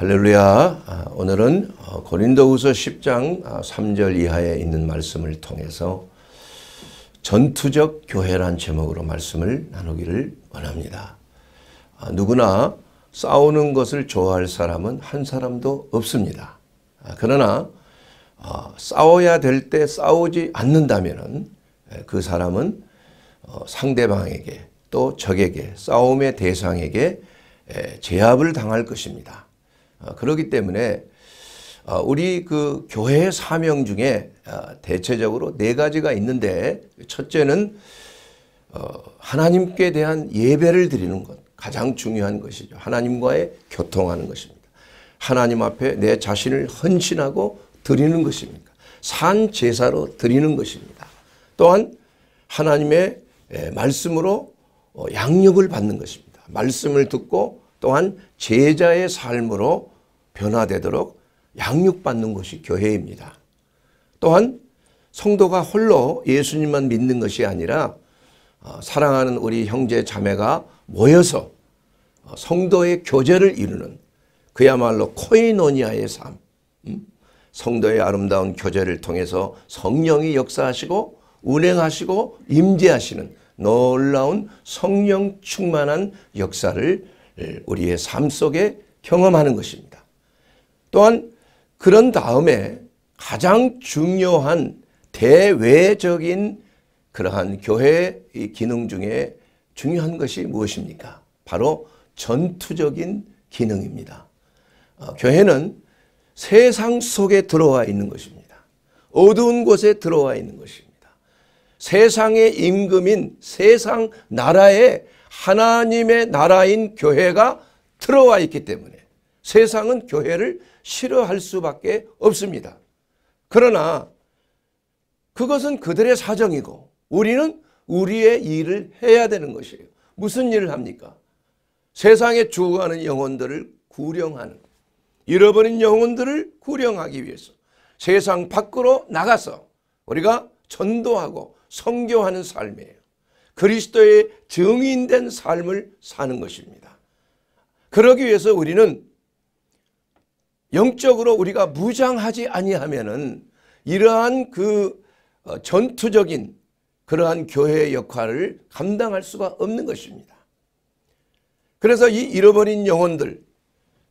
할렐루야. 아, 오늘은 어, 고린도후서 10장 3절 아, 이하에 있는 말씀을 통해서 전투적 교회란 제목으로 말씀을 나누기를 원합니다. 아, 누구나 싸우는 것을 좋아할 사람은 한 사람도 없습니다. 그러나 어, 싸워야 될 때 싸우지 않는다면 예, 그 사람은 어, 상대방에게 또 적에게 싸움의 대상에게 예, 제압을 당할 것입니다. 어, 그렇기 때문에 어, 우리 그 교회의 사명 중에 어, 대체적으로 네 가지가 있는데 첫째는 하나님께 대한 예배를 드리는 것 가장 중요한 것이죠. 하나님과의 교통하는 것입니다. 하나님 앞에 내 자신을 헌신하고 드리는 것입니다. 산 제사로 드리는 것입니다. 또한 하나님의 예, 말씀으로 양육을 받는 것입니다. 말씀을 듣고 또한 제자의 삶으로 변화되도록 양육받는 것이 교회입니다. 또한 성도가 홀로 예수님만 믿는 것이 아니라 어, 사랑하는 우리 형제 자매가 모여서 어, 성도의 교제를 이루는 그야말로 코이노니아의 삶, 음? 성도의 아름다운 교제를 통해서 성령이 역사하시고 운행하시고 임재하시는 놀라운 성령 충만한 역사를 우리의 삶 속에 경험하는 것입니다. 또한 그런 다음에 가장 중요한 대외적인 그러한 교회의 기능 중에 중요한 것이 무엇입니까? 바로 전투적인 기능입니다. 어, 교회는 세상 속에 들어와 있는 것입니다. 어두운 곳에 들어와 있는 것입니다. 세상의 임금인 세상 나라에 하나님의 나라인 교회가 들어와 있기 때문에 세상은 교회를 싫어할 수밖에 없습니다. 그러나 그것은 그들의 사정이고 우리는 우리의 일을 해야 되는 것이에요. 무슨 일을 합니까? 세상에 주어하는 영혼들을 구령하는 잃어버린 영혼들을 구령하기 위해서 세상 밖으로 나가서 우리가 전도하고 성교하는 삶이에요. 그리스도의 증인된 삶을 사는 것입니다. 그러기 위해서 우리는 영적으로 우리가 무장하지 아니하면은 이러한 그 어, 전투적인 그러한 교회의 역할을 감당할 수가 없는 것입니다. 그래서 이 잃어버린 영혼들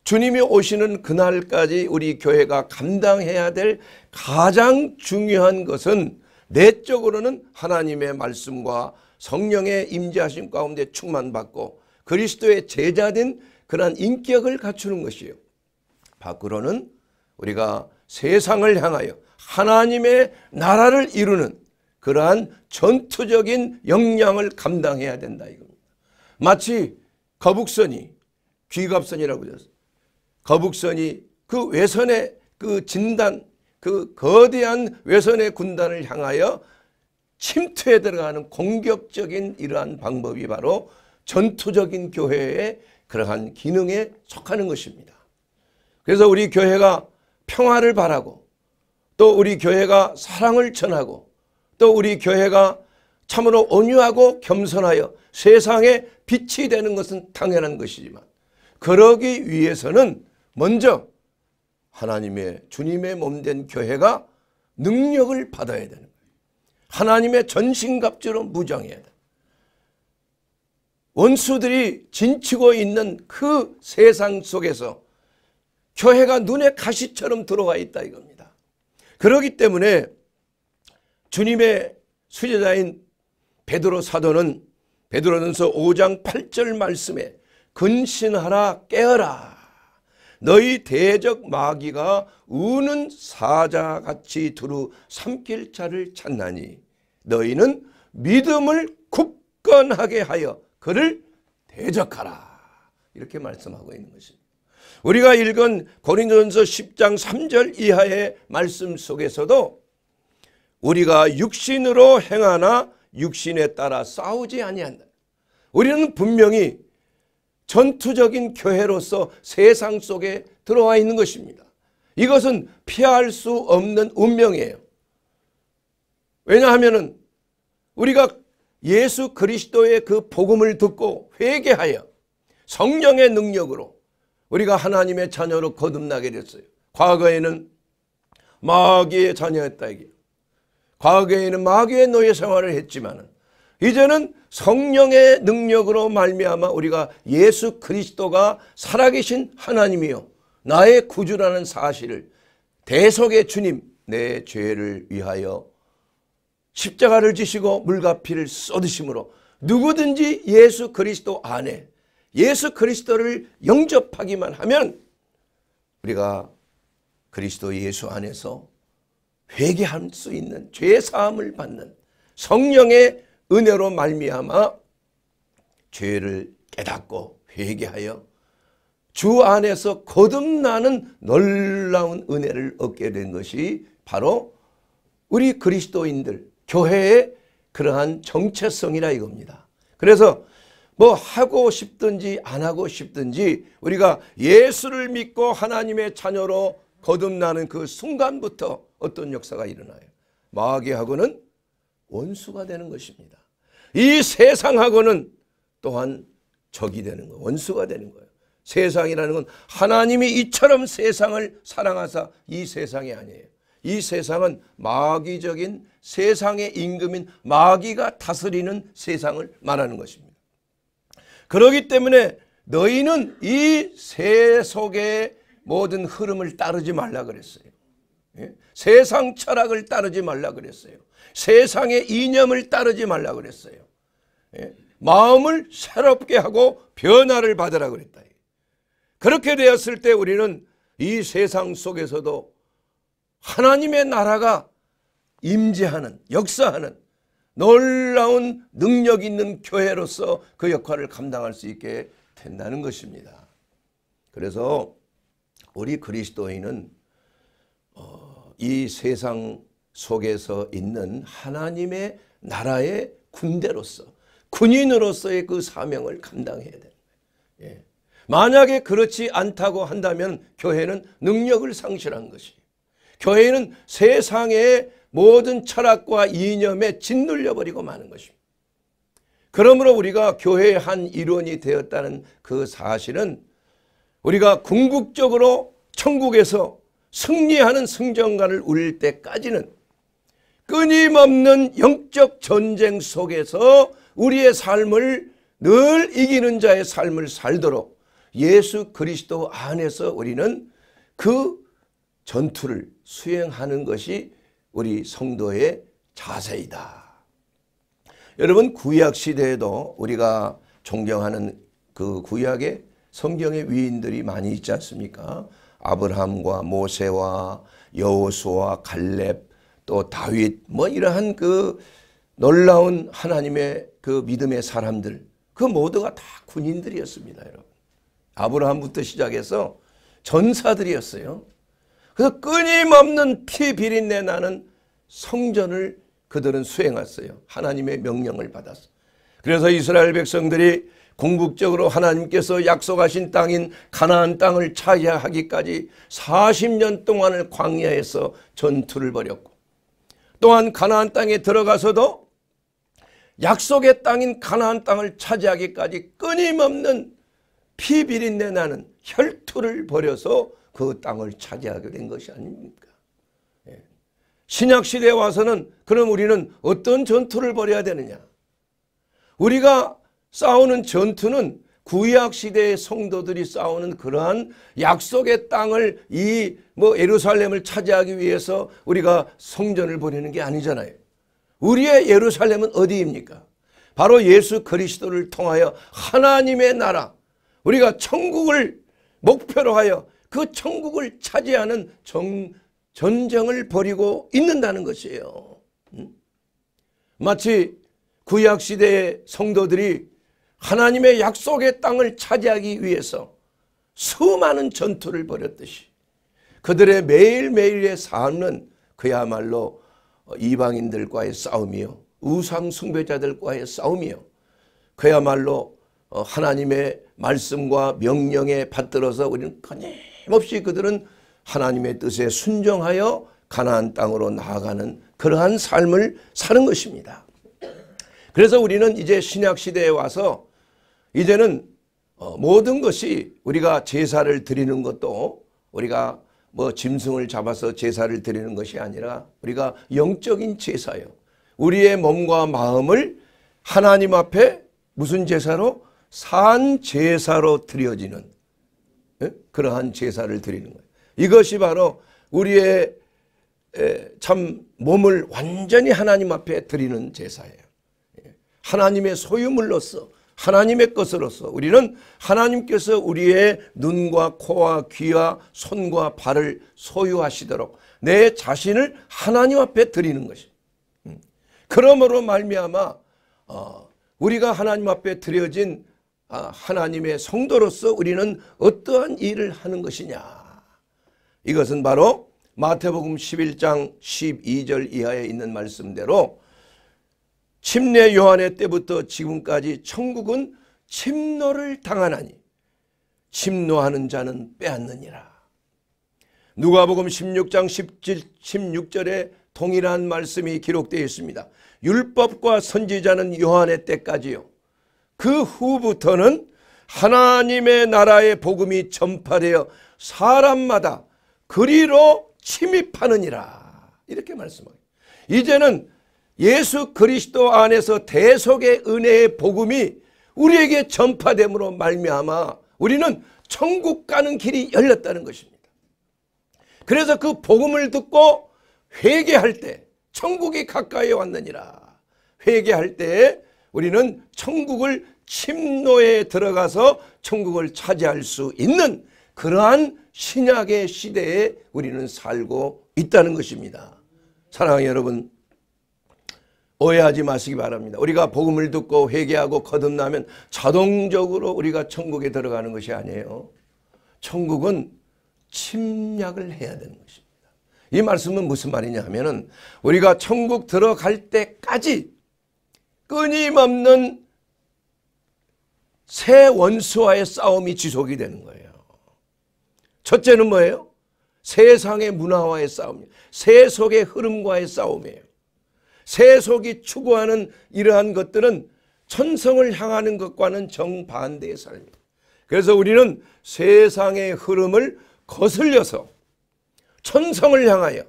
주님이 오시는 그날까지 우리 교회가 감당해야 될 가장 중요한 것은 내적으로는 하나님의 말씀과 성령의 임재하심 가운데 충만받고 그리스도의 제자된 그러한 인격을 갖추는 것이에요. 밖으로는 우리가 세상을 향하여 하나님의 나라를 이루는 그러한 전투적인 역량을 감당해야 된다 이겁니다. 마치 거북선이 귀갑선이라고 그랬어요. 거북선이 그 외선의 그 진단 그 거대한 외선의 군단을 향하여 침투에 들어가는 공격적인 이러한 방법이 바로 전투적인 교회의 그러한 기능에 속하는 것입니다. 그래서 우리 교회가 평화를 바라고 또 우리 교회가 사랑을 전하고 또 우리 교회가 참으로 온유하고 겸손하여 세상에 빛이 되는 것은 당연한 것이지만 그러기 위해서는 먼저 하나님의 주님의 몸 된 교회가 능력을 받아야 되는 거예요. 하나님의 전신갑주로 무장해야 돼. 원수들이 진치고 있는 그 세상 속에서 교회가 눈에 가시처럼 들어와 있다 이겁니다. 그러기 때문에 주님의 수제자인 베드로 사도는 베드로전서 5장 8절 말씀에 근신하라 깨어라 너희 대적 마귀가 우는 사자같이 두루 삼킬 자를 찾나니 너희는 믿음을 굳건하게 하여 그를 대적하라 이렇게 말씀하고 있는 것입니다. 우리가 읽은 고린도전서 10장 3절 이하의 말씀 속에서도 우리가 육신으로 행하나 육신에 따라 싸우지 아니한다. 우리는 분명히 전투적인 교회로서 세상 속에 들어와 있는 것입니다. 이것은 피할 수 없는 운명이에요. 왜냐하면 우리가 예수 그리스도의 그 복음을 듣고 회개하여 성령의 능력으로 우리가 하나님의 자녀로 거듭나게 됐어요. 과거에는 마귀의 자녀였다 이게. 과거에는 마귀의 노예 생활을 했지만 이제는 성령의 능력으로 말미암아 우리가 예수 그리스도가 살아계신 하나님이요 나의 구주라는 사실을 대속의 주님 내 죄를 위하여 십자가를 지시고 물과 피를 쏟으심으로 누구든지 예수 그리스도 안에 예수 그리스도를 영접하기만 하면 우리가 그리스도 예수 안에서 회개할 수 있는 죄 사함을 받는 성령의 은혜로 말미암아 죄를 깨닫고 회개하여 주 안에서 거듭나는 놀라운 은혜를 얻게 된 것이 바로 우리 그리스도인들 교회의 그러한 정체성이라 이겁니다. 그래서 뭐 하고 싶든지 안 하고 싶든지 우리가 예수를 믿고 하나님의 자녀로 거듭나는 그 순간부터 어떤 역사가 일어나요. 마귀하고는 원수가 되는 것입니다. 이 세상하고는 또한 적이 되는 거예요. 원수가 되는 거예요. 세상이라는 건 하나님이 이처럼 세상을 사랑하사 이 세상이 아니에요. 이 세상은 마귀적인 세상의 임금인 마귀가 다스리는 세상을 말하는 것입니다. 그러기 때문에 너희는 이 세속의 모든 흐름을 따르지 말라 그랬어요. 예? 세상 철학을 따르지 말라 그랬어요. 세상의 이념을 따르지 말라 그랬어요. 예? 마음을 새롭게 하고 변화를 받으라 그랬다. 그렇게 되었을 때 우리는 이 세상 속에서도 하나님의 나라가 임재하는 역사하는 놀라운 능력 있는 교회로서 그 역할을 감당할 수 있게 된다는 것입니다. 그래서 우리 그리스도인은 어, 이 세상 속에서 있는 하나님의 나라의 군대로서 군인으로서의 그 사명을 감당해야 됩니다. 예 만약에 그렇지 않다고 한다면 교회는 능력을 상실한 것이 교회는 세상에 모든 철학과 이념에 짓눌려 버리고 마는 것입니다. 그러므로 우리가 교회의 한 일원이 되었다는 그 사실은 우리가 궁극적으로 천국에서 승리하는 승전가를 울릴 때까지는 끊임없는 영적 전쟁 속에서 우리의 삶을 늘 이기는 자의 삶을 살도록 예수 그리스도 안에서 우리는 그 전투를 수행하는 것이 우리 성도의 자세이다. 여러분 구약 시대에도 우리가 존경하는 그 구약의 성경의 위인들이 많이 있지 않습니까? 아브라함과 모세와 여호수와 갈렙 또 다윗 뭐 이러한 그 놀라운 하나님의 그 믿음의 사람들 그 모두가 다 군인들이었습니다, 여러분. 아브라함부터 시작해서 전사들이었어요. 그래서 끊임없는 피 비린내 나는 성전을 그들은 수행했어요. 하나님의 명령을 받았어. 그래서 이스라엘 백성들이 궁극적으로 하나님께서 약속하신 땅인 가나안 땅을 차지하기까지 40년 동안을 광야에서 전투를 벌였고 또한 가나안 땅에 들어가서도 약속의 땅인 가나안 땅을 차지하기까지 끊임없는 피비린내 나는 혈투를 벌여서 그 땅을 차지하게 된 것이 아닙니까? 예. 신약 시대에 와서는 그럼 우리는 어떤 전투를 벌여야 되느냐? 우리가 싸우는 전투는 구약 시대의 성도들이 싸우는 그러한 약속의 땅을 이 뭐 예루살렘을 차지하기 위해서 우리가 성전을 보내는 게 아니잖아요. 우리의 예루살렘은 어디입니까? 바로 예수 그리스도를 통하여 하나님의 나라 우리가 천국을 목표로 하여 그 천국을 차지하는 정, 전쟁을 벌이고 있는다는 것이에요. 음? 마치 구약시대의 성도들이 하나님의 약속의 땅을 차지하기 위해서 수많은 전투를 벌였듯이 그들의 매일매일의 삶은 그야말로 이방인들과의 싸움이요. 우상 숭배자들과의 싸움이요. 그야말로 어, 하나님의 말씀과 명령에 받들어서 우리는 끊임 힘없이 그들은 하나님의 뜻에 순종하여 가나안 땅으로 나아가는 그러한 삶을 사는 것입니다. 그래서 우리는 이제 신약 시대에 와서 이제는 어, 모든 것이 우리가 제사를 드리는 것도 우리가 뭐 짐승을 잡아서 제사를 드리는 것이 아니라 우리가 영적인 제사요. 우리의 몸과 마음을 하나님 앞에 무슨 제사로 산 제사로 드려지는 예? 그러한 제사를 드리는 거예요. 이것이 바로 우리의 참 몸을 완전히 하나님 앞에 드리는 제사예요. 예. 하나님의 소유물로서 하나님의 것으로서 우리는 하나님께서 우리의 눈과 코와 귀와 손과 발을 소유하시도록 내 자신을 하나님 앞에 드리는 것이. 음. 그러므로 말미암아 어, 우리가 하나님 앞에 드려진 아, 하나님의 성도로서 우리는 어떠한 일을 하는 것이냐 이것은 바로 마태복음 11장 12절 이하에 있는 말씀대로 침례 요한의 때부터 지금까지 천국은 침노를 당하나니 침노하는 자는 빼앗느니라 누가복음 16장 17, 16절에 동일한 말씀이 기록되어 있습니다 율법과 선지자는 요한의 때까지요 그 후부터는 하나님의 나라의 복음이 전파되어 사람마다 그리로 침입하느니라. 이렇게 말씀합니다. 이제는 예수 그리스도 안에서 대속의 은혜의 복음이 우리에게 전파됨으로 말미암아 우리는 천국 가는 길이 열렸다는 것입니다. 그래서 그 복음을 듣고 회개할 때 천국이 가까이 왔느니라. 회개할 때 우리는 천국을 침노에 들어가서 천국을 차지할 수 있는 그러한 신약의 시대에 우리는 살고 있다는 것입니다. 사랑하는 여러분 오해하지 마시기 바랍니다. 우리가 복음을 듣고 회개하고 거듭나면 자동적으로 우리가 천국에 들어가는 것이 아니에요. 천국은 침략을 해야 되는 것입니다. 이 말씀은 무슨 말이냐 하면은 우리가 천국 들어갈 때까지 끊임없는 새 원수와의 싸움이 지속이 되는 거예요. 첫째는 뭐예요? 세상의 문화와의 싸움이에요. 세속의 흐름과의 싸움이에요. 세속이 추구하는 이러한 것들은 천성을 향하는 것과는 정반대의 삶이에요. 그래서 우리는 세상의 흐름을 거슬려서 천성을 향하여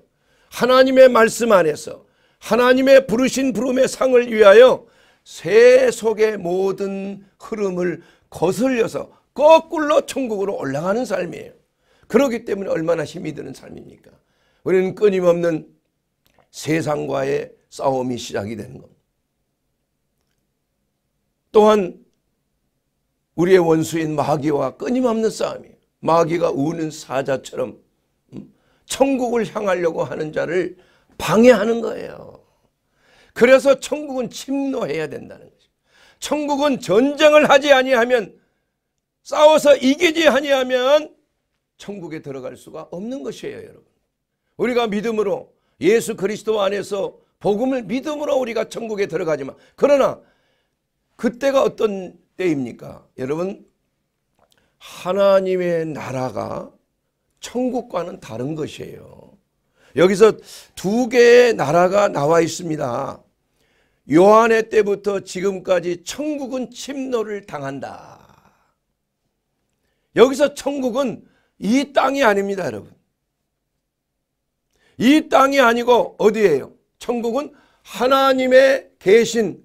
하나님의 말씀 안에서 하나님의 부르신 부름의 상을 위하여 쇠 속의 모든 흐름을 거슬려서 거꾸로 천국으로 올라가는 삶이에요. 그렇기 때문에 얼마나 힘이 드는 삶입니까? 우리는 끊임없는 세상과의 싸움이 시작이 되는 겁니다. 또한 우리의 원수인 마귀와 끊임없는 싸움이에요. 마귀가 우는 사자처럼 음, 천국을 향하려고 하는 자를 방해하는 거예요. 그래서 천국은 침노해야 된다는 거죠. 천국은 전쟁을 하지 아니하면 싸워서 이기지 아니하면 천국에 들어갈 수가 없는 것이에요, 여러분. 우리가 믿음으로 예수 그리스도 안에서 복음을 믿음으로 우리가 천국에 들어가지만 그러나 그때가 어떤 때입니까? 여러분 하나님의 나라가 천국과는 다른 것이에요. 여기서 두 개의 나라가 나와 있습니다. 요한의 때부터 지금까지 천국은 침노를 당한다. 여기서 천국은 이 땅이 아닙니다, 여러분. 이 땅이 아니고 어디예요? 천국은 하나님의 계신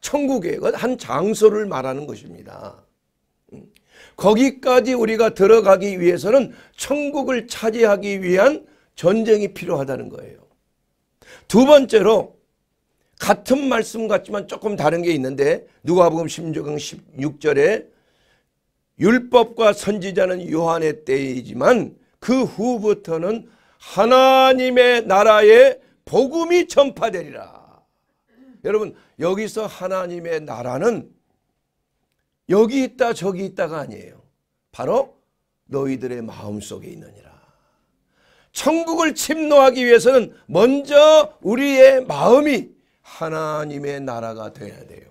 천국의 한 장소를 말하는 것입니다. 거기까지 우리가 들어가기 위해서는 천국을 차지하기 위한 전쟁이 필요하다는 거예요. 두 번째로 같은 말씀 같지만 조금 다른 게 있는데 누가복음 16장 16절에 율법과 선지자는 요한의 때이지만 그 후부터는 하나님의 나라에 복음이 전파되리라. 여러분 여기서 하나님의 나라는 여기 있다 저기 있다가 아니에요. 바로 너희들의 마음속에 있느니라. 천국을 침노하기 위해서는 먼저 우리의 마음이 하나님의 나라가 되어야 돼요.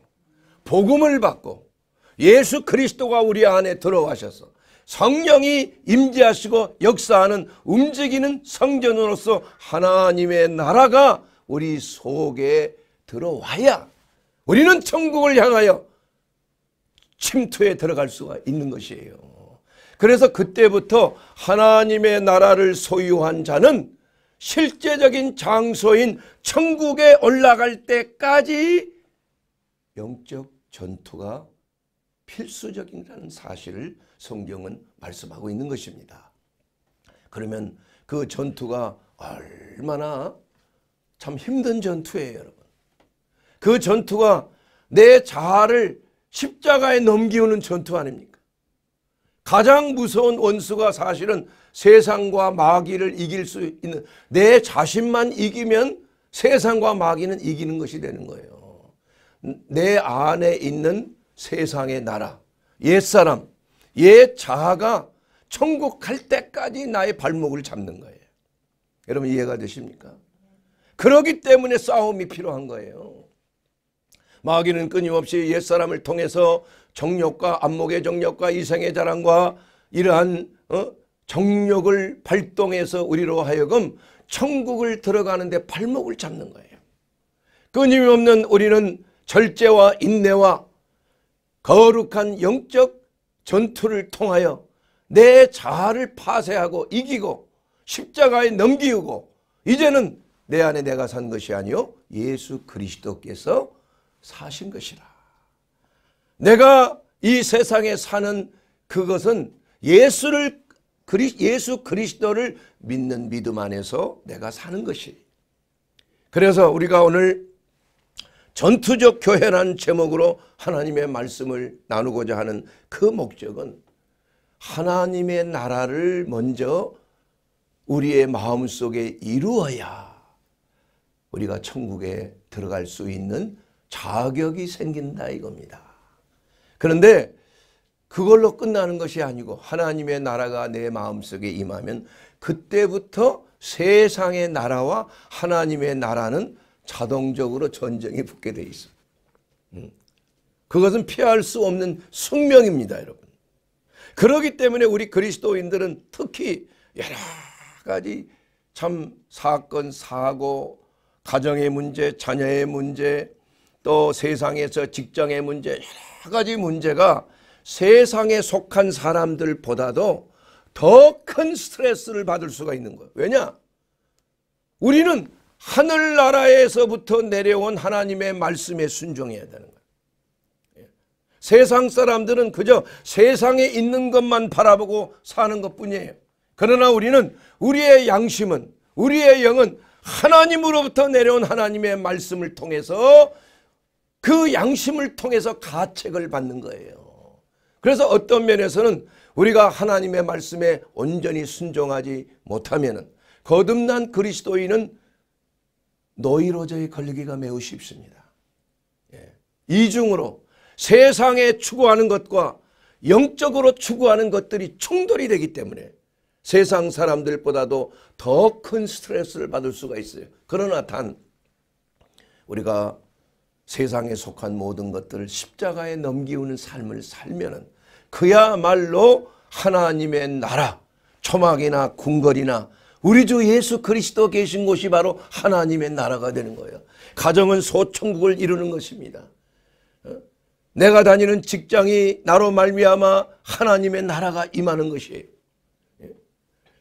복음을 받고 예수 그리스도가 우리 안에 들어와셔서 성령이 임재하시고 역사하는 움직이는 성전으로서 하나님의 나라가 우리 속에 들어와야 우리는 천국을 향하여 침투에 들어갈 수가 있는 것이에요. 그래서 그때부터 하나님의 나라를 소유한 자는 실제적인 장소인 천국에 올라갈 때까지 영적 전투가 필수적이라는 사실을 성경은 말씀하고 있는 것입니다. 그러면 그 전투가 얼마나 참 힘든 전투예요, 여러분. 그 전투가 내 자아를 십자가에 넘기우는 전투 아닙니까? 가장 무서운 원수가 사실은 세상과 마귀를 이길 수 있는 내 자신만 이기면 세상과 마귀는 이기는 것이 되는 거예요. 내 안에 있는 세상의 나라, 옛사람, 옛 자아가 천국 할 때까지 나의 발목을 잡는 거예요. 여러분 이해가 되십니까? 그러기 때문에 싸움이 필요한 거예요. 마귀는 끊임없이 옛사람을 통해서 정력과 안목의 정력과 이성의 자랑과 이러한 어? 정력을 발동해서 우리로 하여금 천국을 들어가는데 발목을 잡는 거예요. 끊임없는 우리는 절제와 인내와 거룩한 영적 전투를 통하여 내 자아를 파쇄하고 이기고 십자가에 넘기우고 이제는 내 안에 내가 산 것이 아니요 예수 그리스도께서 사신 것이라. 내가 이 세상에 사는 그것은 예수를 그리, 예수 그리스도를 믿는 믿음 안에서 내가 사는 것이. 그래서 우리가 오늘 전투적 교회란 제목으로 하나님의 말씀을 나누고자 하는 그 목적은 하나님의 나라를 먼저 우리의 마음속에 이루어야 우리가 천국에 들어갈 수 있는 자격이 생긴다 이겁니다. 그런데 그걸로 끝나는 것이 아니고 하나님의 나라가 내 마음속에 임하면 그때부터 세상의 나라와 하나님의 나라는 자동적으로 전쟁이 붙게 돼 있어. 음. 그것은 피할 수 없는 숙명입니다, 여러분. 그러기 때문에 우리 그리스도인들은 특히 여러 가지 참 사건, 사고, 가정의 문제, 자녀의 문제, 또 세상에서 직장의 문제 여러 가지 문제가 세상에 속한 사람들보다도 더 큰 스트레스를 받을 수가 있는 거예요. 왜냐? 우리는 하늘나라에서부터 내려온 하나님의 말씀에 순종해야 되는 거예요. 예. 세상 사람들은 그저 세상에 있는 것만 바라보고 사는 것 뿐이에요. 그러나 우리는 우리의 양심은, 우리의 영은 하나님으로부터 내려온 하나님의 말씀을 통해서 그 양심을 통해서 가책을 받는 거예요. 그래서 어떤 면에서는 우리가 하나님의 말씀에 온전히 순종하지 못하면 거듭난 그리스도인은 노이로저에 걸리기가 매우 쉽습니다. 예. 이중으로 세상에 추구하는 것과 영적으로 추구하는 것들이 충돌이 되기 때문에 세상 사람들보다도 더 큰 스트레스를 받을 수가 있어요. 그러나 단 우리가 세상에 속한 모든 것들을 십자가에 넘기우는 삶을 살면은 그야말로 하나님의 나라 초막이나 궁궐이나 우리 주 예수 그리스도 계신 곳이 바로 하나님의 나라가 되는 거예요. 가정은 소천국을 이루는 것입니다. 어? 내가 다니는 직장이 나로 말미암아 하나님의 나라가 임하는 것이에요.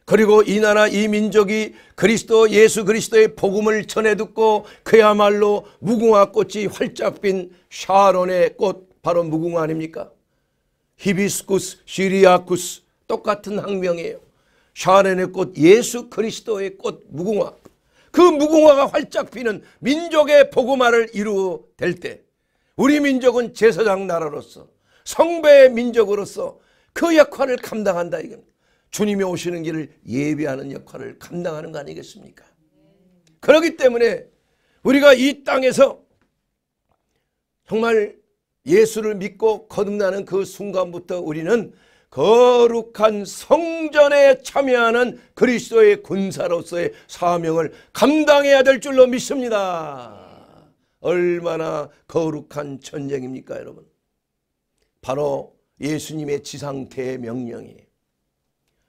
그리고 이 나라 이 민족이 그리스도 예수 그리스도의 복음을 전해 듣고 그야말로 무궁화 꽃이 활짝 핀 샤론의 꽃 바로 무궁화 아닙니까? 히비스쿠스, 시리아쿠스 똑같은 학명이에요. 샤론의 꽃 예수 그리스도의 꽃 무궁화. 그 무궁화가 활짝 피는 민족의 복음화를 이루어 될때 우리 민족은 제사장 나라로서 성배의 민족으로서 그 역할을 감당한다 이겁니다. 주님이 오시는 길을 예비하는 역할을 감당하는 거 아니겠습니까? 그렇기 때문에 우리가 이 땅에서 정말 예수를 믿고 거듭나는 그 순간부터 우리는 거룩한 성전에 참여하는 그리스도의 군사로서의 사명을 감당해야 될 줄로 믿습니다. 얼마나 거룩한 전쟁입니까 여러분. 바로 예수님의 지상태의 명령이에요.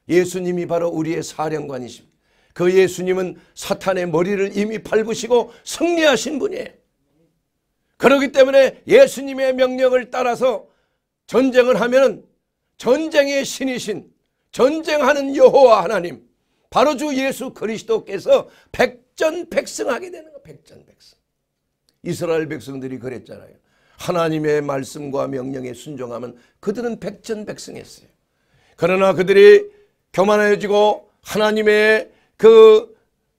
예수님이 바로 우리의 사령관이십니다. 그 예수님은 사탄의 머리를 이미 밟으시고 승리하신 분이에요. 그렇기 때문에 예수님의 명령을 따라서 전쟁을 하면 전쟁의 신이신 전쟁하는 여호와 하나님 바로 주 예수 그리스도께서 백전백승하게 되는 거 백전백승. 이스라엘 백성들이 그랬잖아요. 하나님의 말씀과 명령에 순종하면 그들은 백전백승했어요. 그러나 그들이 교만해지고 하나님의 그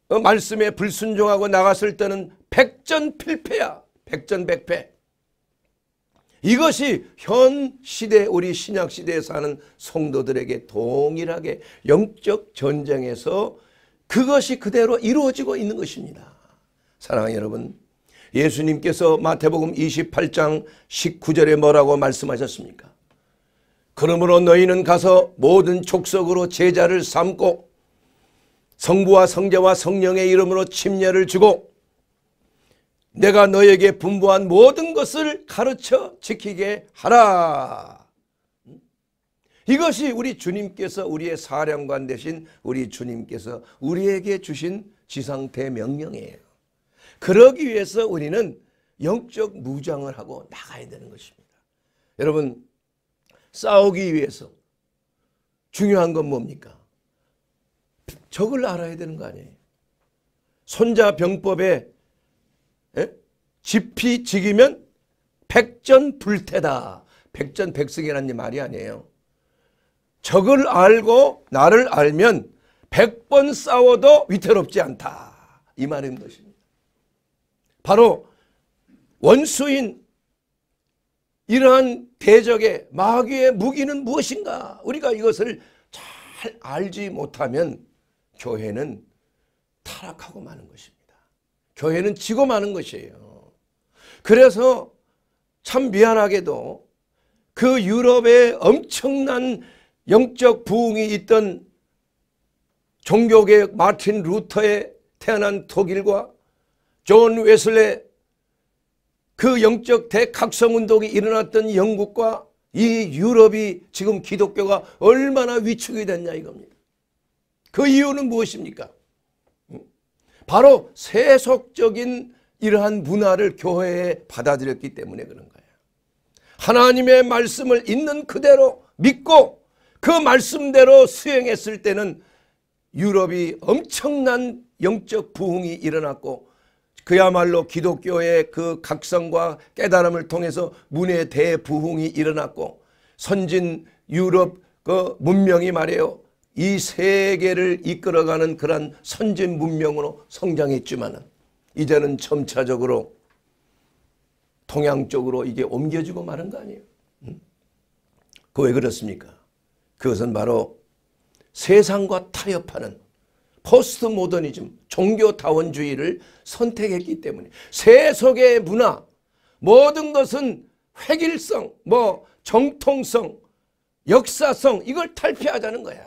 어, 말씀에 불순종하고 나갔을 때는 백전필패야. 백전백패. 이것이 현 시대 우리 신약 시대에 사는 성도들에게 동일하게 영적 전쟁에서 그것이 그대로 이루어지고 있는 것입니다. 사랑하는 여러분 예수님께서 마태복음 28장 19절에 뭐라고 말씀하셨습니까? 그러므로 너희는 가서 모든 족속으로 제자를 삼고 성부와 성자와 성령의 이름으로 침례를 주고 내가 너에게 분부한 모든 것을 가르쳐 지키게 하라. 이것이 우리 주님께서 우리의 사령관 대신 우리 주님께서 우리에게 주신 지상 대명령이에요. 그러기 위해서 우리는 영적 무장을 하고 나가야 되는 것입니다. 여러분 싸우기 위해서 중요한 건 뭡니까? 적을 알아야 되는 거 아니에요. 손자병법에 집히 예? 지기면 백전불태다. 백전백승이라는 말이 아니에요. 적을 알고 나를 알면 백번 싸워도 위태롭지 않다. 이 말인 것입니다. 바로 원수인 이러한 대적의 마귀의 무기는 무엇인가? 우리가 이것을 잘 알지 못하면 교회는 타락하고 마는 것입니다. 교회는 지고 마는 것이에요. 그래서 참 미안하게도 그 유럽에 엄청난 영적 부흥이 있던 종교개혁 마틴 루터의 태어난 독일과 존 웨슬레 그 영적 대각성 운동이 일어났던 영국과 이 유럽이 지금 기독교가 얼마나 위축이 됐냐 이겁니다. 그 이유는 무엇입니까? 음? 바로 세속적인 이러한 문화를 교회에 받아들였기 때문에 그런 거예요. 하나님의 말씀을 있는 그대로 믿고 그 말씀대로 수행했을 때는 유럽이 엄청난 영적 부흥이 일어났고 그야말로 기독교의 그 각성과 깨달음을 통해서 문의 대부흥이 일어났고 선진 유럽 그 문명이 말이에요. 이 세계를 이끌어가는 그런 선진 문명으로 성장했지만 이제는 점차적으로 동양 쪽으로 이게 옮겨지고 마는 거 아니에요. 음? 그왜 그렇습니까? 그것은 바로 세상과 타협하는 포스트 모더니즘, 종교다원주의를 선택했기 때문에 세속의 문화, 모든 것은 획일성, 뭐 정통성, 역사성 이걸 탈피하자는 거야.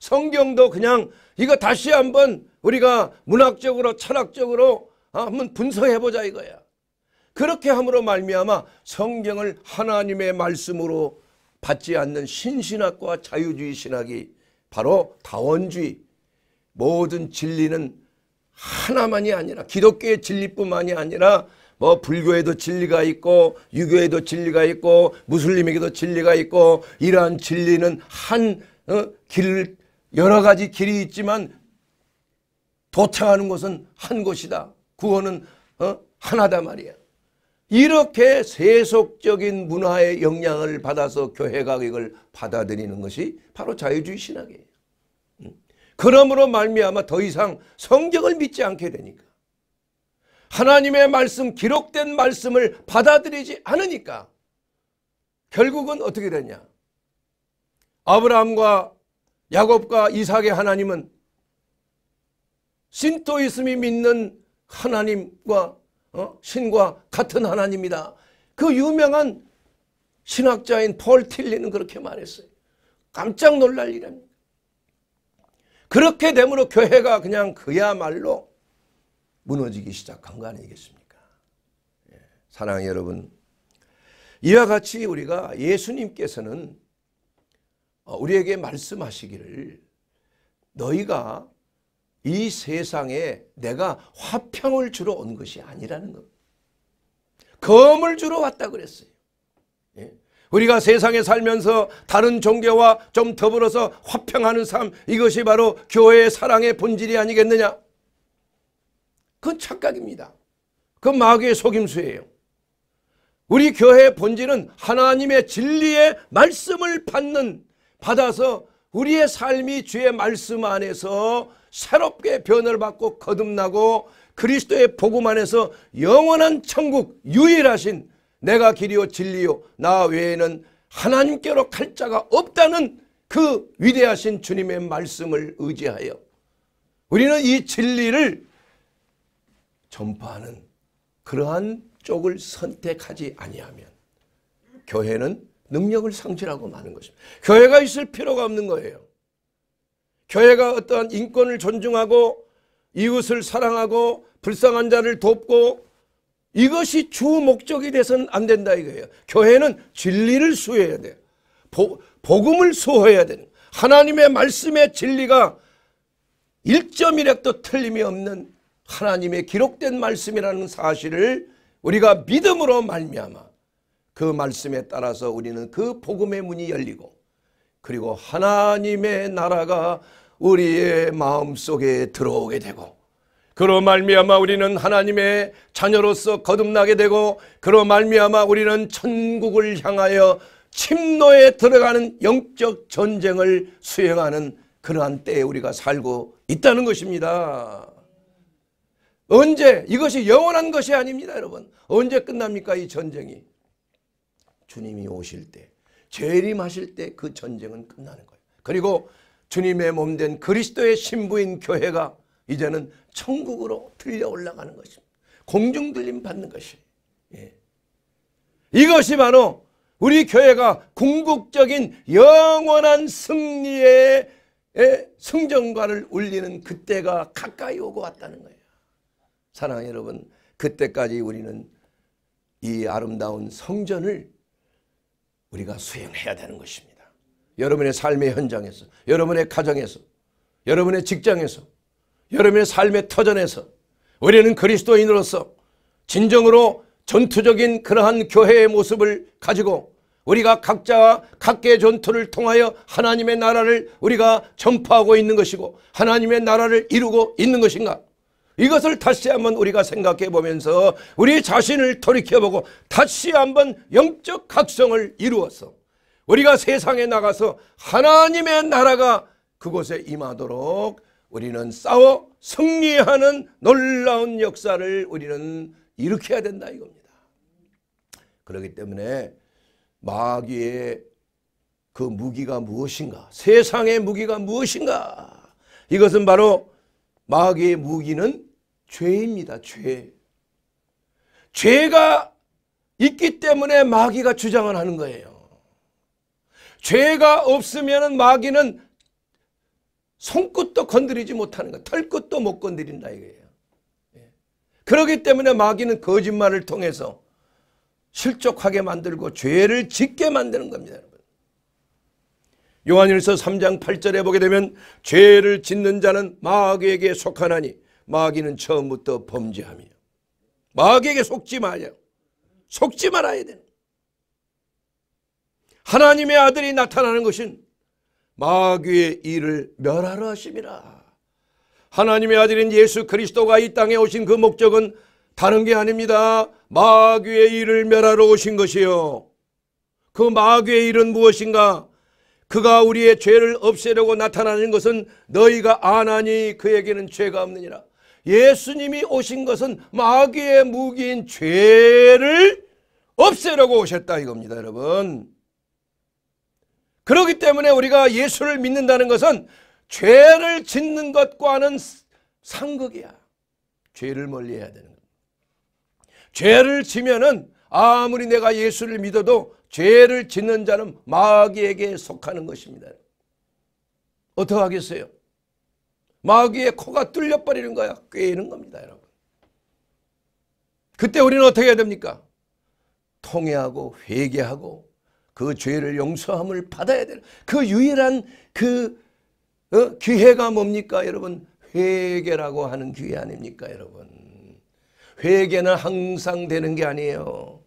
성경도 그냥 이거 다시 한번 우리가 문학적으로 철학적으로 아, 한번 분석해보자 이거야. 그렇게 함으로 말미암아 성경을 하나님의 말씀으로 받지 않는 신신학과 자유주의 신학이 바로 다원주의 모든 진리는 하나만이 아니라 기독교의 진리뿐만이 아니라 뭐 불교에도 진리가 있고 유교에도 진리가 있고 무슬림에게도 진리가 있고 이러한 진리는 한 어, 길 여러 가지 길이 있지만 도착하는곳은한 곳이다. 구원은 어, 하나다 말이야. 이렇게 세속적인 문화의 영향을 받아서 교회가 격을 받아들이는 것이 바로 자유주의 신학이에요. 그러므로 말미암아 더 이상 성경을 믿지 않게 되니까. 하나님의 말씀 기록된 말씀을 받아들이지 않으니까 결국은 어떻게 되냐. 아브라함과 야곱과 이삭의 하나님은 신토이스미 믿는 하나님과 어? 신과 같은 하나님이다. 그 유명한 신학자인 폴 틸리는 그렇게 말했어요. 깜짝 놀랄 일입니다. 그렇게 되므로 교회가 그냥 그야말로 무너지기 시작한 거 아니겠습니까? 예, 사랑 여러분, 이와 같이 우리가 예수님께서는 어, 우리에게 말씀하시기를 너희가 이 세상에 내가 화평을 주러 온 것이 아니라는 겁 검을 주러 왔다 그랬어요. 우리가 세상에 살면서 다른 종교와 좀 더불어서 화평하는 삶 이것이 바로 교회의 사랑의 본질이 아니겠느냐? 그건 착각입니다. 그건 마귀의 속임수예요. 우리 교회의 본질은 하나님의 진리의 말씀을 받는 받아서 우리의 삶이 주의 말씀 안에서 새롭게 변을 받고 거듭나고 그리스도의 복음 안에서 영원한 천국 유일하신 내가 길이요 진리요 나 외에는 하나님께로 갈 자가 없다는 그 위대하신 주님의 말씀을 의지하여 우리는 이 진리를 전파하는 그러한 쪽을 선택하지 아니하면 교회는 능력을 상실하고 마는 것입니다. 교회가 있을 필요가 없는 거예요. 교회가 어떠한 인권을 존중하고 이웃을 사랑하고 불쌍한 자를 돕고 이것이 주 목적이 돼서는 안 된다 이거예요. 교회는 진리를 수호해야 돼. 보, 복음을 수호해야 되 하나님의 말씀의 진리가 1.1핵도 틀림이 없는 하나님의 기록된 말씀이라는 사실을 우리가 믿음으로 말미암아 그 말씀에 따라서 우리는 그 복음의 문이 열리고 그리고 하나님의 나라가 우리의 마음속에 들어오게 되고 그로 말미암아 우리는 하나님의 자녀로서 거듭나게 되고 그로 말미암아 우리는 천국을 향하여 침노에 들어가는 영적 전쟁을 수행하는 그러한 때에 우리가 살고 있다는 것입니다. 언제 이것이 영원한 것이 아닙니다, 여러분. 언제 끝납니까 이 전쟁이? 주님이 오실 때, 재림하실 때 그 전쟁은 끝나는 거예요. 그리고 주님의 몸 된 그리스도의 신부인 교회가 이제는 천국으로 들려 올라가는 것입니다. 공중 들림 받는 것이. 예. 이것이 바로 우리 교회가 궁극적인 영원한 승리의 예, 승전과를 울리는 그때가 가까이 오고 왔다는 거예요. 사랑하는 여러분, 그때까지 우리는 이 아름다운 성전을 우리가 수행해야 되는 것입니다. 여러분의 삶의 현장에서, 여러분의 가정에서, 여러분의 직장에서, 여러분의 삶의 터전에서 우리는 그리스도인으로서 진정으로 전투적인 그러한 교회의 모습을 가지고 우리가 각자와 각계의 전투를 통하여 하나님의 나라를 우리가 전파하고 있는 것이고 하나님의 나라를 이루고 있는 것인가 이것을 다시 한번 우리가 생각해 보면서 우리 자신을 돌이켜보고 다시 한번 영적 각성을 이루어서 우리가 세상에 나가서 하나님의 나라가 그곳에 임하도록 우리는 싸워 승리하는 놀라운 역사를 우리는 일으켜야 된다 이겁니다. 그렇기 때문에 마귀의 그 무기가 무엇인가? 세상의 무기가 무엇인가? 이것은 바로 마귀의 무기는 죄입니다. 죄. 죄가 있기 때문에 마귀가 주장을 하는 거예요. 죄가 없으면 마귀는 손끝도 건드리지 못하는 것, 털끝도 못 건드린다 이거예요. 예. 그러기 때문에 마귀는 거짓말을 통해서 실족하게 만들고 죄를 짓게 만드는 겁니다. 여러분. 요한일서 3장 8절에 보게 되면 죄를 짓는 자는 마귀에게 속하나니 마귀는 처음부터 범죄하며 마귀에게 속지 마요. 속지 말아야 돼. 하나님의 아들이 나타나는 것은 마귀의 일을 멸하러 하심이라. 하나님의 아들인 예수 그리스도가 이 땅에 오신 그 목적은 다른 게 아닙니다. 마귀의 일을 멸하러 오신 것이요. 그 마귀의 일은 무엇인가? 그가 우리의 죄를 없애려고 나타나는 것은 너희가 아나니 그에게는 죄가 없느니라. 예수님이 오신 것은 마귀의 무기인 죄를 없애려고 오셨다 이겁니다, 여러분. 그렇기 때문에 우리가 예수를 믿는다는 것은 죄를 짓는 것과는 상극이야. 죄를 멀리해야 되는 거야. 죄를 지면은 아무리 내가 예수를 믿어도 죄를 짓는 자는 마귀에게 속하는 것입니다. 어떡하겠어요? 마귀의 코가 뚫려버리는 거야. 꿰는 겁니다. 여러분. 그때 우리는 어떻게 해야 됩니까? 통회하고 회개하고 그 죄를 용서함을 받아야 되는 그 유일한 그 어? 기회가 뭡니까 여러분? 회개라고 하는 기회 아닙니까 여러분? 회개는 항상 되는 게 아니에요.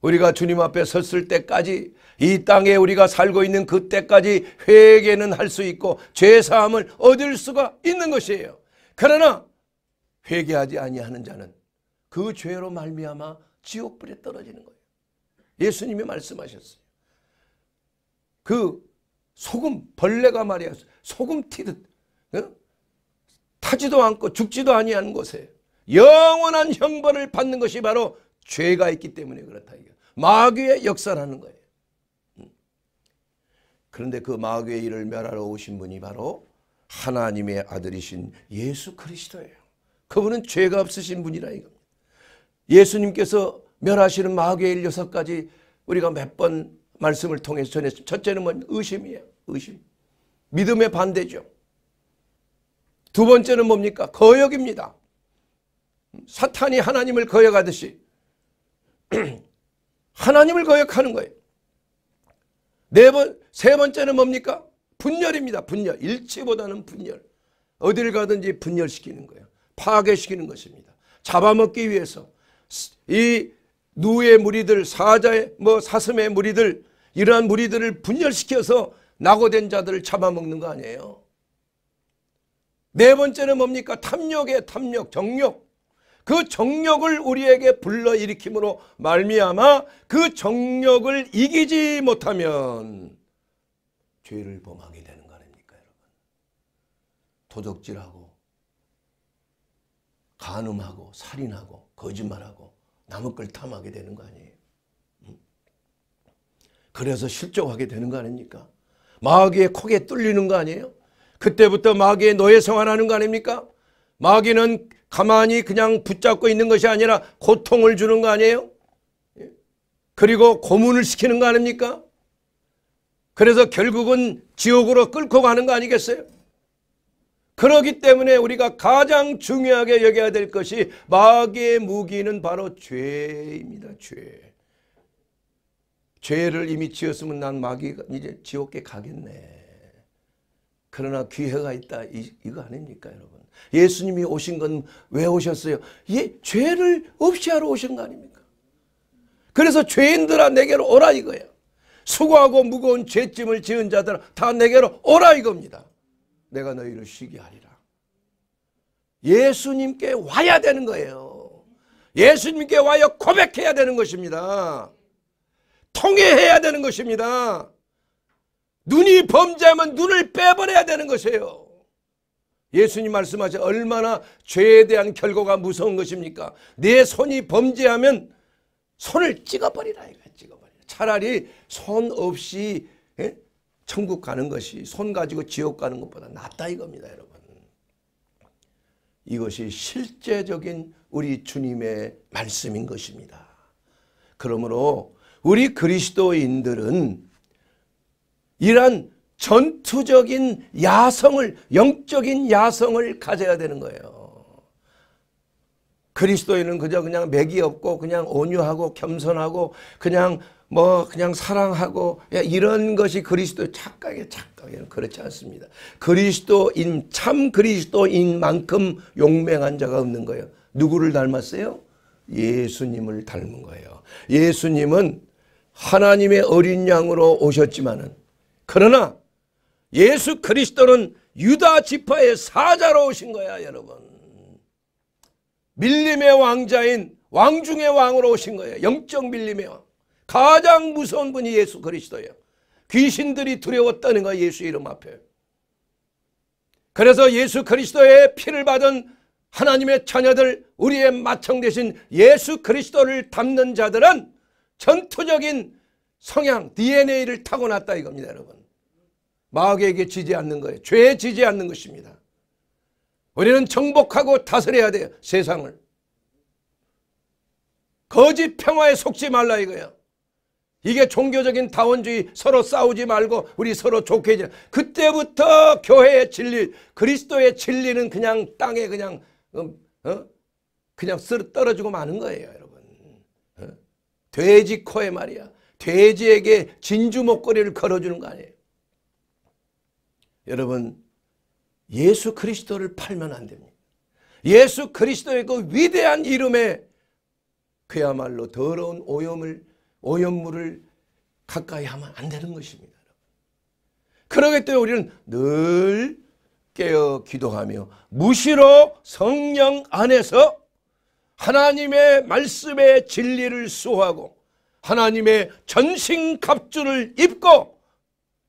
우리가 주님 앞에 섰을 때까지 이 땅에 우리가 살고 있는 그때까지 회개는 할 수 있고 죄사함을 얻을 수가 있는 것이에요. 그러나 회개하지 아니하는 자는 그 죄로 말미암아 지옥불에 떨어지는 거예요. 예수님이 말씀하셨어요. 그 소금 벌레가 말이야 소금 튀듯 타지도 않고 죽지도 아니한 곳에 영원한 형벌을 받는 것이 바로 죄가 있기 때문에 그렇다. 마귀의 역사라는 거예요. 그런데 그 마귀의 일을 멸하러 오신 분이 바로 하나님의 아들이신 예수 그리스도예요. 그분은 죄가 없으신 분이라 이겁 예수님께서 멸하시는 마귀의 일 여섯 가지 우리가 몇 번 말씀을 통해서 전했습니다. 첫째는 뭐 의심이에요. 의심. 믿음의 반대죠. 두 번째는 뭡니까? 거역입니다. 사탄이 하나님을 거역하듯이 하나님을 거역하는 거예요. 네 번, 세 번째는 뭡니까? 분열입니다. 분열. 일치보다는 분열. 어딜 가든지 분열시키는 거예요. 파괴시키는 것입니다. 잡아먹기 위해서 이 누의 무리들 사자의 뭐 사슴의 무리들 이러한 무리들을 분열시켜서 낙오된 자들을 잡아먹는 거 아니에요. 네 번째는 뭡니까? 탐욕의 탐욕, 정욕. 그 정욕을 우리에게 불러일으킴으로 말미암아 그 정욕을 이기지 못하면 죄를 범하게 되는 거 아닙니까 여러분. 도적질하고 간음하고 살인하고 거짓말하고 남의 걸 탐하게 되는 거 아니에요. 음. 그래서 실족하게 되는 거 아닙니까? 마귀의 콕에 뚫리는 거 아니에요? 그때부터 마귀의 노예 생활하는 거 아닙니까? 마귀는 가만히 그냥 붙잡고 있는 것이 아니라 고통을 주는 거 아니에요? 예? 그리고 고문을 시키는 거 아닙니까? 그래서 결국은 지옥으로 끌고 가는 거 아니겠어요? 그러기 때문에 우리가 가장 중요하게 여겨야 될 것이 마귀의 무기는 바로 죄입니다. 죄. 죄를 이미 지었으면 난 마귀가 이제 지옥에 가겠네. 그러나 기회가 있다. 이, 이거 아닙니까 여러분. 예수님이 오신 건 왜 오셨어요? 예, 죄를 없이 하러 오신 거 아닙니까? 그래서 죄인들아 내게로 오라 이거예요. 수고하고 무거운 죄짐을 지은 자들아 다 내게로 오라 이겁니다. 내가 너희를 쉬게 하리라. 예수님께 와야 되는 거예요. 예수님께 와여 고백해야 되는 것입니다. 통해해야 되는 것입니다. 눈이 범죄하면 눈을 빼버려야 되는 것이에요. 예수님 말씀하자 얼마나 죄에 대한 결과가 무서운 것입니까? 내 손이 범죄하면 손을 찍어버리라 이거 찍어버리라. 차라리 손 없이 천국 가는 것이 손 가지고 지옥 가는 것보다 낫다 이겁니다 여러분. 이것이 실제적인 우리 주님의 말씀인 것입니다. 그러므로 우리 그리스도인들은 이러한 전투적인 야성을 영적인 야성을 가져야 되는 거예요. 그리스도인은 그저 그냥 맥이 없고 그냥 온유하고 겸손하고 그냥 뭐 그냥 사랑하고 이런 것이 그리스도의 착각에 착각에 그렇지 않습니다. 그리스도인 참 그리스도인만큼 용맹한 자가 없는 거예요. 누구를 닮았어요? 예수님을 닮은 거예요. 예수님은 하나님의 어린 양으로 오셨지만은 그러나 예수 그리스도는 유다 지파의 사자로 오신 거야, 여러분. 밀림의 왕자인 왕중의 왕으로 오신 거예요. 영적 밀림의 왕. 가장 무서운 분이 예수 그리스도예요. 귀신들이 두려워 떠는 거 예수 이름 앞에. 그래서 예수 그리스도의 피를 받은 하나님의 자녀들 우리의 마청 대신 예수 그리스도를 닮는 자들은 전투적인 성향 DNA를 타고났다 이겁니다 여러분. 마귀에게 지지 않는 거예요. 죄에 지지 않는 것입니다. 우리는 정복하고 다스려야 돼요. 세상을. 거짓 평화에 속지 말라 이거예요. 이게 종교적인 다원주의 서로 싸우지 말고 우리 서로 좋게 지내. 그때부터 교회의 진리 그리스도의 진리는 그냥 땅에 그냥 음, 어? 그냥 쓸 떨어지고 마는 거예요 여러분. 어? 돼지 코에 말이야. 돼지에게 진주 목걸이를 걸어주는 거 아니에요. 여러분 예수 그리스도를 팔면 안 됩니다. 예수 그리스도의 그 위대한 이름에 그야말로 더러운 오염을 오염물을 가까이 하면 안 되는 것입니다. 그러기 때문에 우리는 늘 깨어 기도하며 무시로 성령 안에서 하나님의 말씀의 진리를 수호하고 하나님의 전신갑주를 입고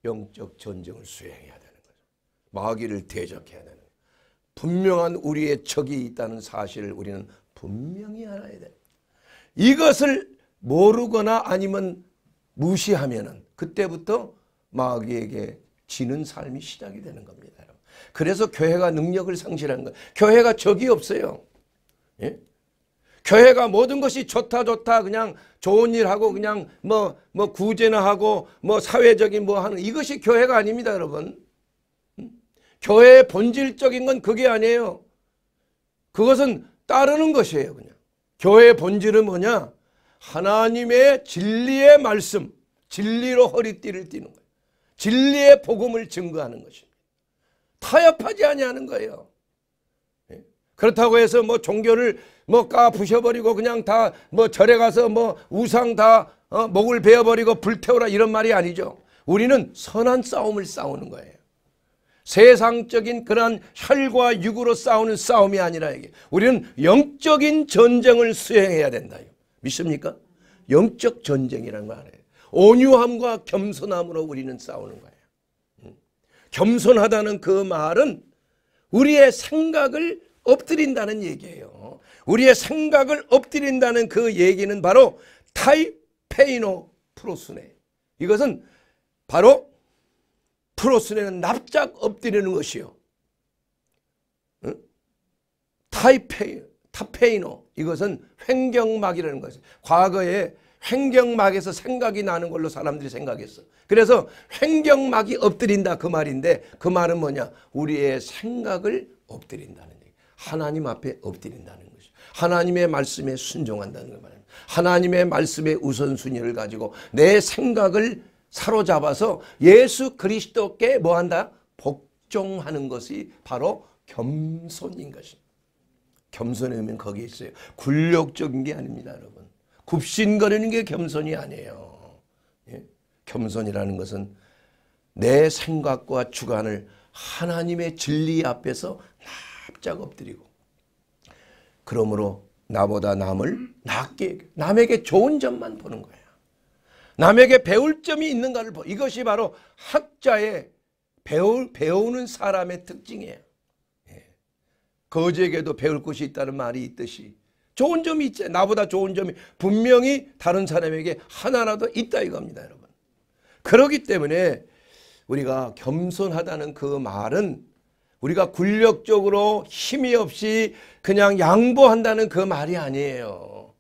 영적 전쟁을 수행해야 되는 거죠. 마귀를 대적해야 되는 거죠. 분명한 우리의 적이 있다는 사실을 우리는 분명히 알아야 돼. 이것을 모르거나 아니면 무시하면은 그때부터 마귀에게 지는 삶이 시작이 되는 겁니다. 그래서 교회가 능력을 상실한 거. 교회가 적이 없어요. 예? 교회가 모든 것이 좋다 좋다 그냥 좋은 일 하고 그냥 뭐뭐 뭐 구제나 하고 뭐 사회적인 뭐 하는 이것이 교회가 아닙니다, 여러분. 음? 교회의 본질적인 건 그게 아니에요. 그것은 따르는 것이에요, 그냥. 교회의 본질은 뭐냐? 하나님의 진리의 말씀, 진리로 허리띠를 띠는 거예요. 진리의 복음을 증거하는 것입니다. 타협하지 아니하는 거예요. 예? 그렇다고 해서 뭐 종교를 뭐 까부셔버리고 그냥 다 뭐 절에 가서 뭐 우상 다어 목을 베어버리고 불태우라 이런 말이 아니죠. 우리는 선한 싸움을 싸우는 거예요. 세상적인 그러한 혈과 육으로 싸우는 싸움이 아니라 이게 우리는 영적인 전쟁을 수행해야 된다. 믿습니까? 영적 전쟁이라는 거 알아요. 온유함과 겸손함으로 우리는 싸우는 거예요. 겸손하다는 그 말은 우리의 생각을 엎드린다는 얘기예요. 우리의 생각을 엎드린다는 그 얘기는 바로 타이페이노 프로스네. 이것은 바로 프로스네는 납작 엎드리는 것이요. 응? 타이페이 카페이노 이것은 횡경막이라는 것이 과거에 횡경막에서 생각이 나는 걸로 사람들이 생각했어. 그래서 횡경막이 엎드린다 그 말인데 그 말은 뭐냐? 우리의 생각을 엎드린다는 얘기. 하나님 앞에 엎드린다는 것이. 하나님의 말씀에 순종한다는 거 말입니다. 하나님의 말씀의 우선순위를 가지고 내 생각을 사로잡아서 예수 그리스도께 뭐한다? 복종하는 것이 바로 겸손인 것입니다. 겸손의 의미는 거기에 있어요. 굴욕적인 게 아닙니다, 여러분. 굽신거리는 게 겸손이 아니에요. 예? 겸손이라는 것은 내 생각과 주관을 하나님의 진리 앞에서 납작 엎드리고 그러므로 나보다 남을 낮게 남에게 좋은 점만 보는 거예 남에게 배울 점이 있는가를 보 이것이 바로 학자의 배울, 배우는 사람의 특징이에요. 거지에게도 배울 것이 있다는 말이 있듯이 좋은 점이 있지 나보다 좋은 점이 분명히 다른 사람에게 하나라도 있다 이겁니다 여러분 그러기 때문에 우리가 겸손하다는 그 말은 우리가 굴력적으로 힘이 없이 그냥 양보한다는 그 말이 아니에요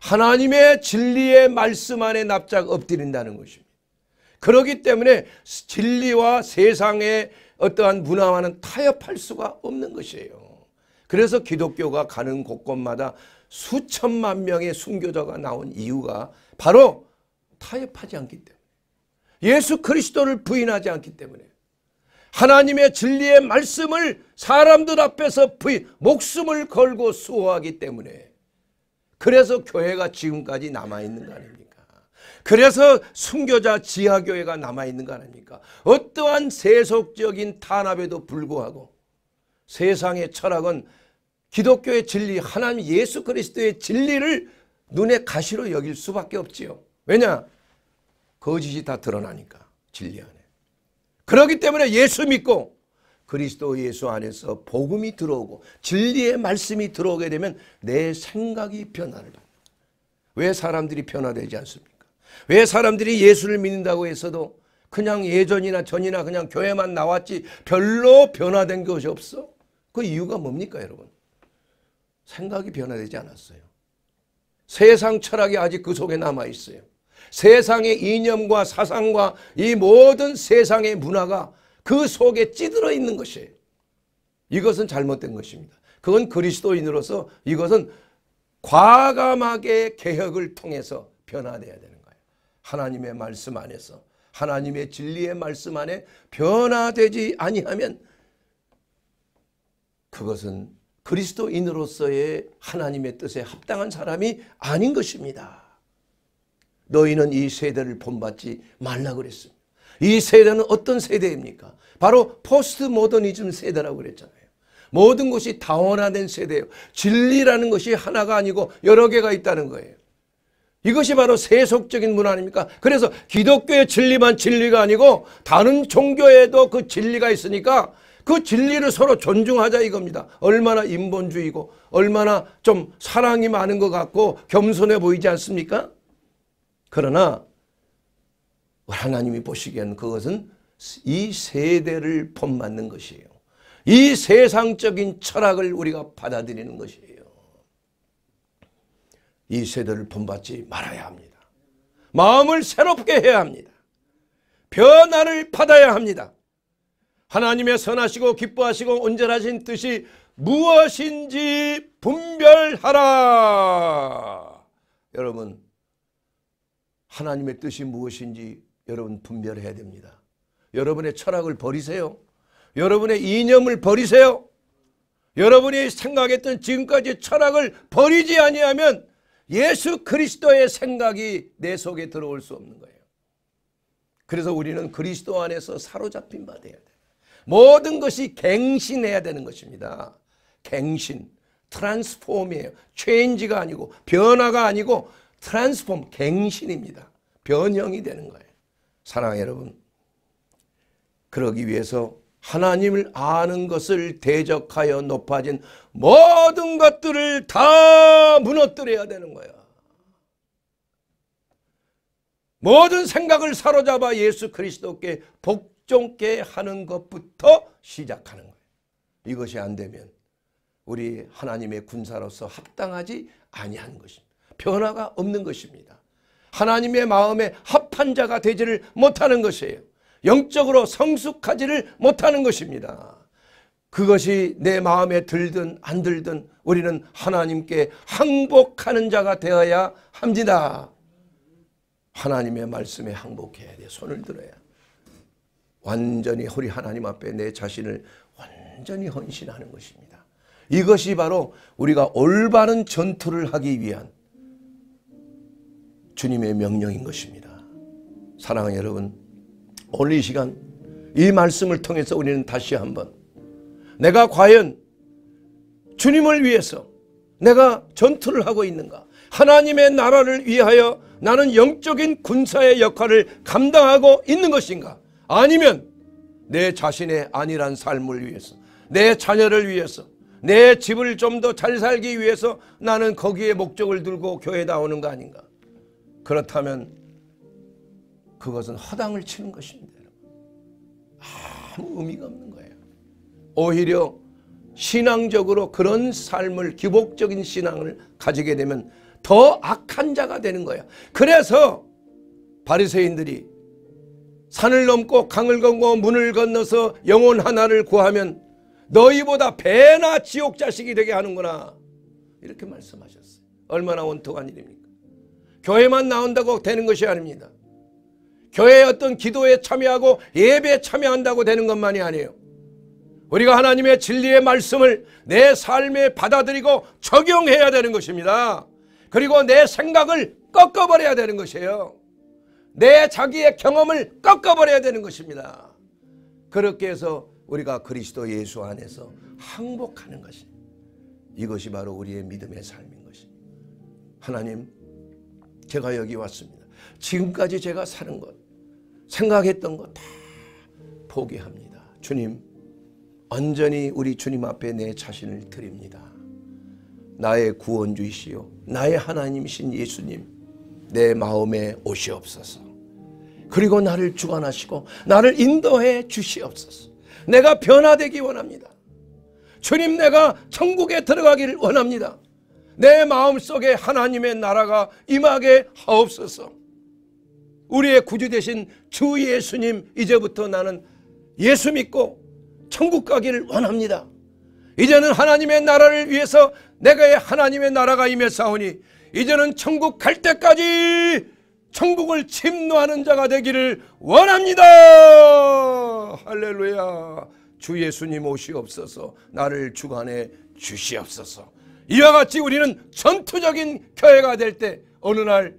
하나님의 진리의 말씀 안에 납작 엎드린다는 것입니다 그렇기 때문에 진리와 세상의 어떠한 문화와는 타협할 수가 없는 것이에요. 그래서 기독교가 가는 곳곳마다 수천만 명의 순교자가 나온 이유가 바로 타협하지 않기 때문에 예수 그리스도를 부인하지 않기 때문에 하나님의 진리의 말씀을 사람들 앞에서 부인, 목숨을 걸고 수호하기 때문에 그래서 교회가 지금까지 남아있는 거 아닙니까? 그래서 순교자 지하교회가 남아있는 거 아닙니까? 어떠한 세속적인 탄압에도 불구하고 세상의 철학은 기독교의 진리 하나님 예수 그리스도의 진리를 눈에 가시로 여길 수밖에 없지요. 왜냐? 거짓이 다 드러나니까 진리 안에. 그렇기 때문에 예수 믿고 그리스도 예수 안에서 복음이 들어오고 진리의 말씀이 들어오게 되면 내 생각이 변화를 받는다. 왜 사람들이 변화되지 않습니까? 왜 사람들이 예수를 믿는다고 해서도 그냥 예전이나 전이나 그냥 교회만 나왔지 별로 변화된 것이 없어. 그 이유가 뭡니까 여러분? 생각이 변화되지 않았어요. 세상 철학이 아직 그 속에 남아있어요. 세상의 이념과 사상과 이 모든 세상의 문화가 그 속에 찌들어 있는 것이에요. 이것은 잘못된 것입니다. 그건 그리스도인으로서 이것은 과감하게 개혁을 통해서 변화돼야 되는 거예요. 하나님의 말씀 안에서 하나님의 진리의 말씀 안에 변화되지 아니하면 그것은 그리스도인으로서의 하나님의 뜻에 합당한 사람이 아닌 것입니다. 너희는 이 세대를 본받지 말라 그랬습니다. 이 세대는 어떤 세대입니까? 바로 포스트 모더니즘 세대라고 그랬잖아요. 모든 것이 다원화된 세대예요. 진리라는 것이 하나가 아니고 여러 개가 있다는 거예요. 이것이 바로 세속적인 문화 아닙니까? 그래서 기독교의 진리만 진리가 아니고 다른 종교에도 그 진리가 있으니까 그 진리를 서로 존중하자 이겁니다. 얼마나 인본주의고 얼마나 좀 사랑이 많은 것 같고 겸손해 보이지 않습니까? 그러나 하나님이 보시기에는 그것은 이 세대를 본받는 것이에요. 이 세상적인 철학을 우리가 받아들이는 것이에요. 이 세대를 본받지 말아야 합니다. 마음을 새롭게 해야 합니다. 변화를 받아야 합니다. 하나님의 선하시고 기뻐하시고 온전하신 뜻이 무엇인지 분별하라. 여러분 하나님의 뜻이 무엇인지 여러분 분별해야 됩니다. 여러분의 철학을 버리세요. 여러분의 이념을 버리세요. 여러분이 생각했던 지금까지 철학을 버리지 아니하면 예수 그리스도의 생각이 내 속에 들어올 수 없는 거예요. 그래서 우리는 그리스도 안에서 사로잡힌 바 돼야 돼. 모든 것이 갱신해야 되는 것입니다. 갱신, 트랜스폼이에요. 체인지가 아니고 변화가 아니고 트랜스폼, 갱신입니다. 변형이 되는 거예요. 사랑해 여러분. 그러기 위해서 하나님을 아는 것을 대적하여 높아진 모든 것들을 다 무너뜨려야 되는 거야. 모든 생각을 사로잡아 예수 그리스도께 복 쫓게 하는 것부터 시작하는 거예요. 이것이 안 되면 우리 하나님의 군사로서 합당하지 아니한 것입니다. 변화가 없는 것입니다. 하나님의 마음에 합한 자가 되지를 못하는 것이에요. 영적으로 성숙하지를 못하는 것입니다. 그것이 내 마음에 들든 안 들든 우리는 하나님께 항복하는 자가 되어야 합니다. 하나님의 말씀에 항복해야 돼. 손을 들어야. 완전히 우리 하나님 앞에 내 자신을 완전히 헌신하는 것입니다. 이것이 바로 우리가 올바른 전투를 하기 위한 주님의 명령인 것입니다. 사랑하는 여러분, 오늘 이 시간 이 말씀을 통해서 우리는 다시 한번 내가 과연 주님을 위해서 내가 전투를 하고 있는가? 하나님의 나라를 위하여 나는 영적인 군사의 역할을 감당하고 있는 것인가? 아니면 내 자신의 안일한 삶을 위해서 내 자녀를 위해서 내 집을 좀 더 잘 살기 위해서 나는 거기에 목적을 들고 교회 에 나오는 거 아닌가 그렇다면 그것은 허당을 치는 것입니다 아무 의미가 없는 거예요 오히려 신앙적으로 그런 삶을 기복적인 신앙을 가지게 되면 더 악한 자가 되는 거예요 그래서 바리새인들이 산을 넘고 강을 건고 문을 건너서 영혼 하나를 구하면 너희보다 배나 지옥 자식이 되게 하는구나. 이렇게 말씀하셨어요. 얼마나 원통한 일입니까? 교회만 나온다고 되는 것이 아닙니다. 교회의 어떤 기도에 참여하고 예배에 참여한다고 되는 것만이 아니에요. 우리가 하나님의 진리의 말씀을 내 삶에 받아들이고 적용해야 되는 것입니다. 그리고 내 생각을 꺾어버려야 되는 것이에요. 내 자기의 경험을 꺾어버려야 되는 것입니다. 그렇게 해서 우리가 그리스도 예수 안에서 항복하는 것이 이것이 바로 우리의 믿음의 삶인 것입니다. 하나님 제가 여기 왔습니다. 지금까지 제가 사는 것 생각했던 것 다 포기합니다. 주님 완전히 우리 주님 앞에 내 자신을 드립니다. 나의 구원주이시요 나의 하나님이신 예수님 내 마음에 오시옵소서. 그리고 나를 주관하시고 나를 인도해 주시옵소서. 내가 변화되기 원합니다. 주님 내가 천국에 들어가기를 원합니다. 내 마음속에 하나님의 나라가 임하게 하옵소서. 우리의 구주 되신 주 예수님 이제부터 나는 예수 믿고 천국 가기를 원합니다. 이제는 하나님의 나라를 위해서 내가의 하나님의 나라가 임했사오니 이제는 천국 갈 때까지 천국을 침노하는 자가 되기를 원합니다. 할렐루야. 주 예수님 오시옵소서. 나를 주관해 주시옵소서. 이와 같이 우리는 전투적인 교회가 될 때 어느 날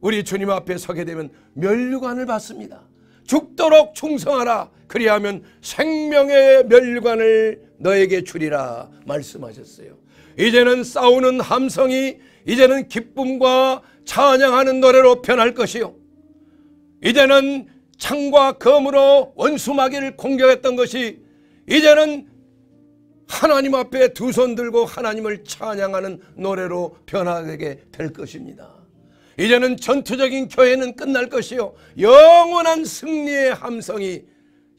우리 주님 앞에 서게 되면 멸류관을 받습니다. 죽도록 충성하라. 그리하면 생명의 멸류관을 너에게 주리라 말씀하셨어요. 이제는 싸우는 함성이 이제는 기쁨과 찬양하는 노래로 변할 것이요. 이제는 창과 검으로 원수마귀를 공격했던 것이 이제는 하나님 앞에 두 손 들고 하나님을 찬양하는 노래로 변화되게 될 것입니다. 이제는 전투적인 교회는 끝날 것이요. 영원한 승리의 함성이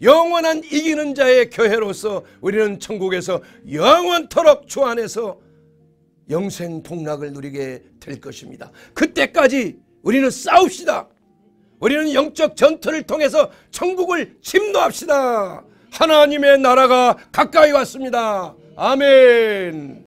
영원한 이기는 자의 교회로서 우리는 천국에서 영원토록 주 안에서 영생 복락을 누리게 될 것입니다. 그때까지 우리는 싸웁시다. 우리는 영적 전투를 통해서 천국을 침노합시다. 하나님의 나라가 가까이 왔습니다. 아멘.